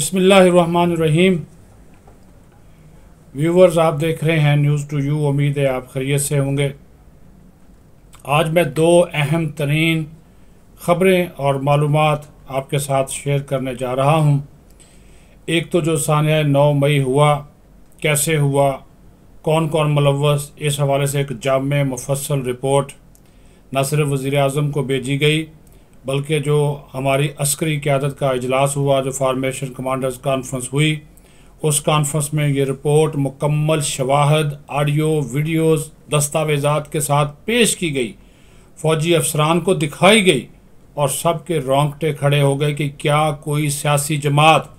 बसमीम व्यूवर्स आप देख रहे हैं न्यूज़ टू यू उम्मीद है आप खैरियत से होंगे आज मैं दो अहम तरीन ख़बरें और मालूम आपके साथ शेयर करने जा रहा हूं। एक तो जो सानिया नौ मई हुआ कैसे हुआ कौन कौन मुलवस इस हवाले से एक जाम मुफसल रिपोर्ट न सिर्फ वज़ी अजम को भेजी गई बल्कि जो हमारी अस्करी क्यादत का अजलास हुआ जो फार्मेशन कमांडर्स कॉन्फ्रेंस हुई उस कॉन्फ्रेंस में ये रिपोर्ट मुकम्मल शवाहद आडियो वीडियोस दस्तावेजात के साथ पेश की गई फौजी अफसरान को दिखाई गई और सब के रोंगटे खड़े हो गए कि क्या कोई सियासी जमात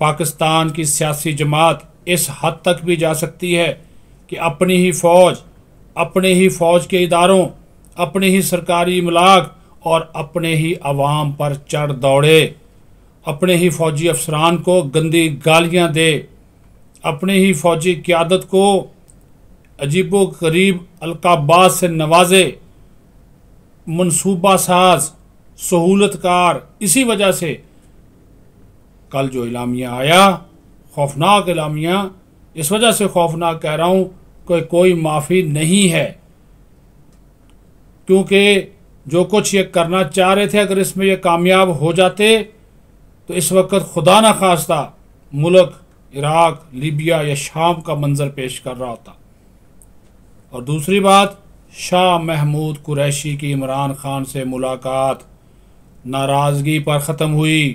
पाकिस्तान की सियासी जमात इस हद तक भी जा सकती है कि अपनी ही फौज अपने ही फौज के इदारों अपने ही सरकारी इमलाक और अपने ही आवाम पर चढ़ दौड़े अपने ही फौजी अफसरान को गंदी गालियां दे अपने ही फौजी क्यादत को अजीबो करीब अलकाबाज से नवाजे मनसूबा साज सहूलतकार इसी वजह से कल जो इलामिया आया खौफनाक इलामिया इस वजह से खौफनाक कह रहा हूँ कि कोई माफ़ी नहीं है क्योंकि जो कुछ ये करना चाह रहे थे अगर इसमें यह कामयाब हो जाते तो इस वक्त खुदा न खास्ता मुल्क इराक लीबिया या शाम का मंजर पेश कर रहा होता और दूसरी बात शाह महमूद कुरैशी की इमरान खान से मुलाकात नाराज़गी पर ख़त्म हुई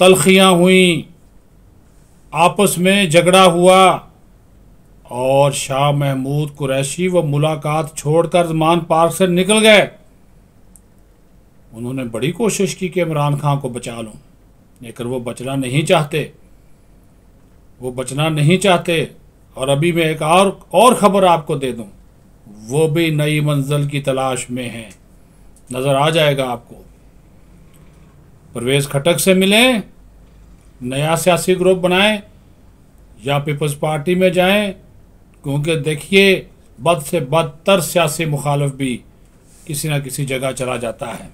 तलखियाँ हुई आपस में झगड़ा हुआ और शाह महमूद कुरैशी व मुलाकात छोड़कर जमान पार्क से निकल गए उन्होंने बड़ी कोशिश की कि इमरान खान को बचा लूँ लेकिन वो बचना नहीं चाहते वो बचना नहीं चाहते और अभी मैं एक और और ख़बर आपको दे दूँ वो भी नई मंजिल की तलाश में हैं नज़र आ जाएगा आपको परवेज़ खटक से मिलें नया सियासी ग्रुप बनाएं या पीपल्स पार्टी में जाएं क्योंकि देखिए बद से बदतर सियासी मुखालफ भी किसी ना किसी जगह चला जाता है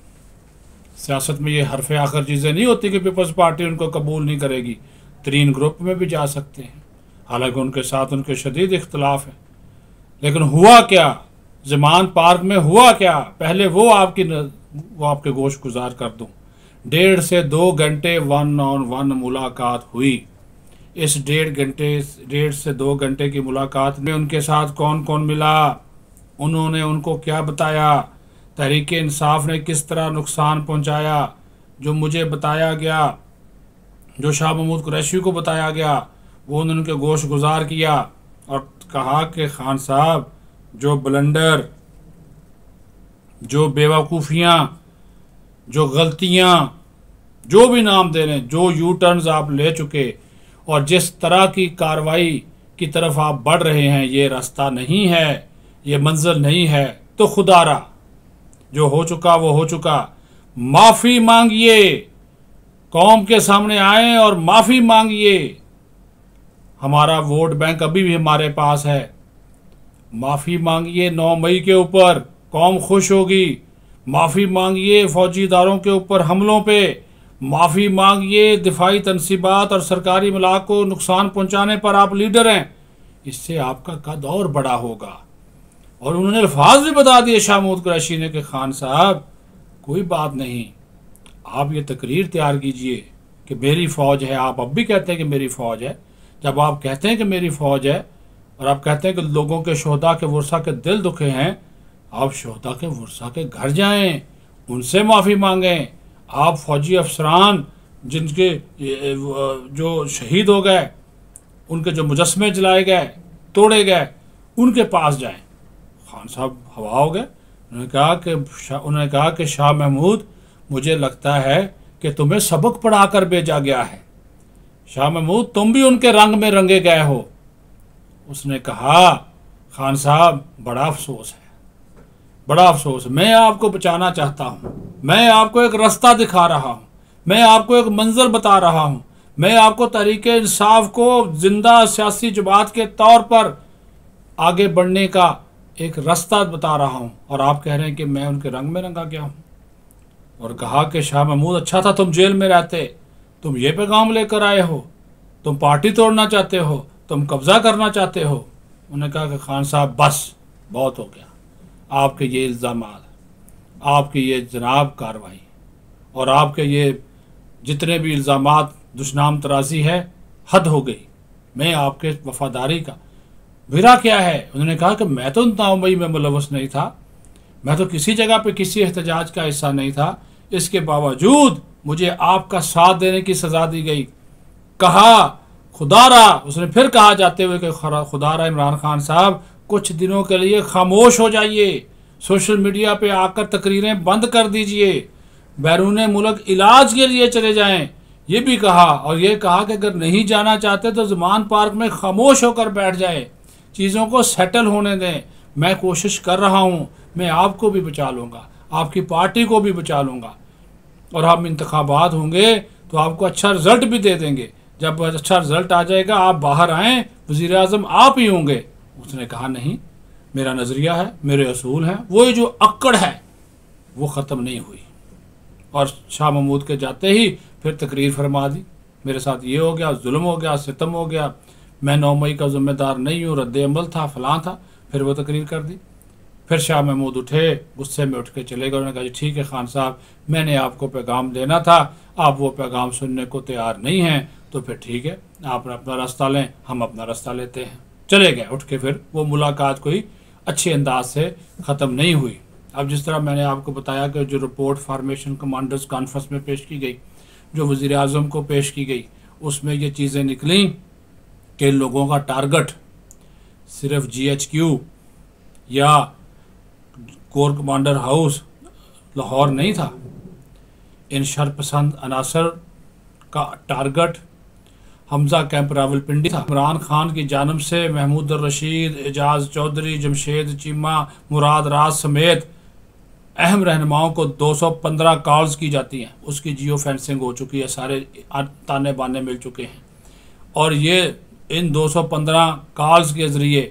सियासत में ये हरफ आखिर चीज़ें नहीं होती कि पीपल्स पार्टी उनको कबूल नहीं करेगी तीन ग्रुप में भी जा सकते हैं हालांकि उनके साथ उनके शदीद इख्तलाफ हैं लेकिन हुआ क्या जमान पार्क में हुआ क्या पहले वो आपकी न, वो आपके गोश गुजार कर दूँ डेढ़ से दो घंटे वन ऑन वन मुलाकात हुई इस डेढ़ घंटे डेढ़ से दो घंटे की मुलाकात में उनके साथ कौन कौन मिला उन्होंने उनको क्या बताया तहरीक इंसाफ ने किस तरह नुकसान पहुंचाया जो मुझे बताया गया जो शाह महमूद कुरैशी को बताया गया वो उन्होंने उनके गोश गुजार किया और कहा कि खान साहब जो बलंडर जो बेवकूफ़ियाँ जो गलतियाँ जो भी नाम दे रहे हैं जो यू टर्न आप ले चुके और जिस तरह की कार्रवाई की तरफ आप बढ़ रहे हैं ये रास्ता नहीं है ये मंजिल नहीं है तो खुदारा जो हो चुका वो हो चुका माफ़ी मांगिए कौम के सामने आए और माफ़ी मांगिए हमारा वोट बैंक अभी भी हमारे पास है माफ़ी मांगिए 9 मई के ऊपर कौम खुश होगी माफ़ी मांगिए फौजीदारों के ऊपर हमलों पे माफ़ी मांगिए दिफाई तनसीबात और सरकारी मलाक को नुकसान पहुंचाने पर आप लीडर हैं इससे आपका कद और बड़ा होगा और उन्होंने अल्फाज भी बता दिए शाहमूद कुरैशी ने कि खान साहब कोई बात नहीं आप ये तकरीर तैयार कीजिए कि मेरी फ़ौज है आप अब भी कहते हैं कि मेरी फ़ौज है जब आप कहते हैं कि मेरी फ़ौज है और आप कहते हैं कि लोगों के शहदा के वर्षा के दिल दुखे हैं आप शहदा के वर्षा के घर जाएं उनसे माफ़ी मांगें आप फौजी अफसरान जिनके जो शहीद हो गए उनके जो मुजस्मे जलाए गए तोड़े गए उनके पास जाएं खान साहब हवा हो गए उन्होंने कहा कि उन्होंने कहा कि शाह महमूद मुझे लगता है कि तुम्हें सबक पढ़ा कर भेजा गया है शाह महमूद तुम भी उनके रंग में रंगे गए हो उसने कहा खान साहब बड़ा अफसोस है बड़ा अफसोस मैं आपको बचाना चाहता हूँ मैं आपको एक रास्ता दिखा रहा हूँ मैं आपको एक मंजर बता रहा हूँ मैं आपको तरीके इंसाफ को जिंदा सियासी जमात के तौर पर आगे बढ़ने का एक रास्ता बता रहा हूँ और आप कह रहे हैं कि मैं उनके रंग में रंगा गया हूँ और कहा कि शाह महमूद अच्छा था तुम जेल में रहते तुम ये पैगाम लेकर आए हो तुम पार्टी तोड़ना चाहते हो तुम कब्जा करना चाहते हो उन्होंने कहा कि खान साहब बस बहुत हो गया आपके ये इल्ज़ाम आपकी ये जनाब कार्रवाई और आपके ये जितने भी इल्ज़ाम दुश्नाम तराजी है हद हो गई मैं आपके वफादारी का विरा क्या है उन्होंने कहा कि मैं तो मुंबई में मुलवस नहीं था मैं तो किसी जगह पे किसी एहतजाज का हिस्सा नहीं था इसके बावजूद मुझे आपका साथ देने की सज़ा दी गई कहा खुदारा उसने फिर कहा जाते हुए कि खुदारा इमरान खान साहब कुछ दिनों के लिए खामोश हो जाइए सोशल मीडिया पे आकर तकरीरें बंद कर दीजिए बैरून मुल्क इलाज के लिए चले जाएं ये भी कहा और ये कहा कि अगर नहीं जाना चाहते तो जुमान पार्क में खामोश होकर बैठ जाएं चीज़ों को सेटल होने दें मैं कोशिश कर रहा हूँ मैं आपको भी बचा लूँगा आपकी पार्टी को भी बचा लूँगा और हम इंतबात होंगे तो आपको अच्छा रिजल्ट भी दे देंगे जब अच्छा रिजल्ट आ जाएगा आप बाहर आएँ वज़ी अजम आप ही होंगे उसने कहा नहीं मेरा नज़रिया है मेरे असूल हैं वो ये जो अक्कड़ है वो ख़त्म नहीं हुई और शाह महमूद के जाते ही फिर तकरीर फरमा दी मेरे साथ ये हो गया जुल्म हो गया सितम हो गया मैं नौ मई का ज़िम्मेदार नहीं हूँ रद्द अमल था फलां था फिर वो तकरीर कर दी फिर शाह महमूद उठे गुस्से में उठ के चले गए उन्होंने कहा ठीक है खान साहब मैंने आपको पैगाम देना था आप वो पैगाम सुनने को तैयार नहीं हैं तो फिर ठीक है आप अपना रास्ता लें हम अपना रास्ता लेते हैं चले गए उठ के फिर वो मुलाकात कोई अच्छे अंदाज से ख़त्म नहीं हुई अब जिस तरह मैंने आपको बताया कि जो रिपोर्ट फार्मेशन कमांडर्स कॉन्फ्रेंस में पेश की गई जो वज़ी अजम को पेश की गई उसमें ये चीज़ें निकली कि लोगों का टारगेट सिर्फ जी एच क्यू या कोर कमांडर हाउस लाहौर नहीं था इन शरपसंद अनासर का टारगेट हमजा कैंप रावलपिंडी था इमरान खान की जानब से महमूद रशीद एजाज चौधरी जमशेद चीमा मुराद राज समेत अहम रहनुमाओं को 215 कॉल्स की जाती हैं उसकी जियो फेंसिंग हो चुकी है सारे ताने बाने मिल चुके हैं और ये इन 215 कॉल्स के ज़रिए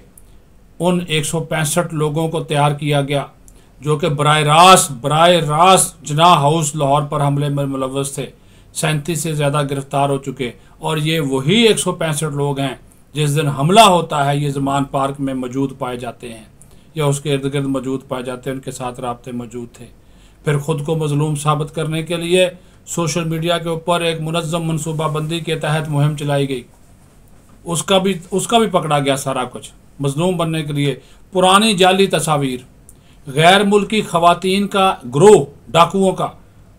उन एक लोगों को तैयार किया गया जो कि बर रास्त बर रास्त जना हाउस लाहौर पर हमले में मुलवस थे सैंतीस से ज़्यादा गिरफ्तार हो चुके और ये वही एक लोग हैं जिस दिन हमला होता है ये जमान पार्क में मौजूद पाए जाते हैं या उसके इर्द गिर्द मौजूद पाए जाते हैं उनके साथ रबते मौजूद थे फिर ख़ुद को मजलूम साबित करने के लिए सोशल मीडिया के ऊपर एक मनज़म मनसूबाबंदी के तहत मुहिम चलाई गई उसका भी उसका भी पकड़ा गया सारा कुछ मजलूम बनने के लिए पुरानी जाली तस्वीर गैर मुल्की खुवान का ग्रोह डाकुओं का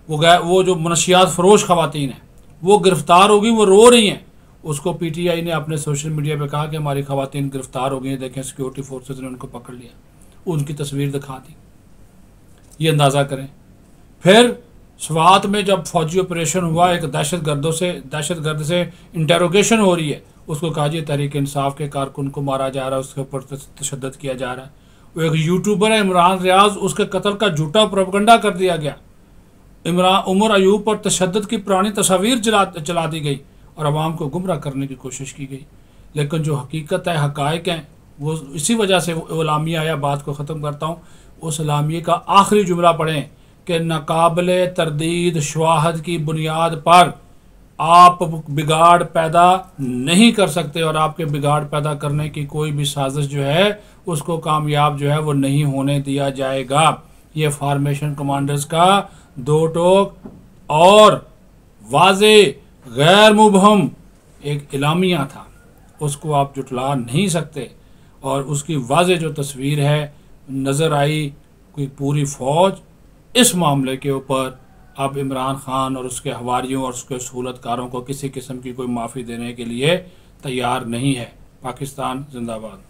वो गए वो जो मनशियात फरोश ख़वान हैं वो गिरफ़्तार होगी वो रो रही हैं उसको पी टी आई ने अपने सोशल मीडिया पर कहा कि हमारी खातन गिरफ़्तार हो गई हैं देखें सिक्योरिटी फोर्सेज ने उनको पकड़ लिया उनकी तस्वीर दिखा दी ये अंदाज़ा करें फिर स्वात में जब फौजी ऑपरेशन हुआ एक दहशत गर्दों से दहशत गर्द से इंटेरोगेशन हो रही है उसको कहा जी तहरीक इंसाफ के कारकुन को मारा जा रहा है उसके ऊपर तशद किया जा रहा है वो एक यूट्यूबर है इमरान रियाज उसके कत्ल का झूठा प्रोपगंडा कर दिया गया इमरान उमर अयूब पर तशद की पुरानी तस्वीर जला चला दी गई और आवाम को गुमराह करने की कोशिश की गई लेकिन जो हकीकत है हकायक हैं वो इसी वजह से अलामिया या बात को ख़त्म करता हूँ उस लामिया का आखिरी जुमला पढ़ें कि नाकबले तरदीद शवाहद की बुनियाद पर आप बिगाड़ पैदा नहीं कर सकते और आपके बिगाड़ पैदा करने की कोई भी साजिश जो है उसको कामयाब जो है वो नहीं होने दिया जाएगा ये फार्मेशन कमांडर्स का दो टोक और वाज गैर मुबहम एक इलामिया था उसको आप जुटला नहीं सकते और उसकी वाज जो तस्वीर है नज़र आई कोई पूरी फौज इस मामले के ऊपर अब इमरान खान और उसके हवारीयों और उसके सहूलतकारों को किसी किस्म की कोई माफ़ी देने के लिए तैयार नहीं है पाकिस्तान जिंदाबाद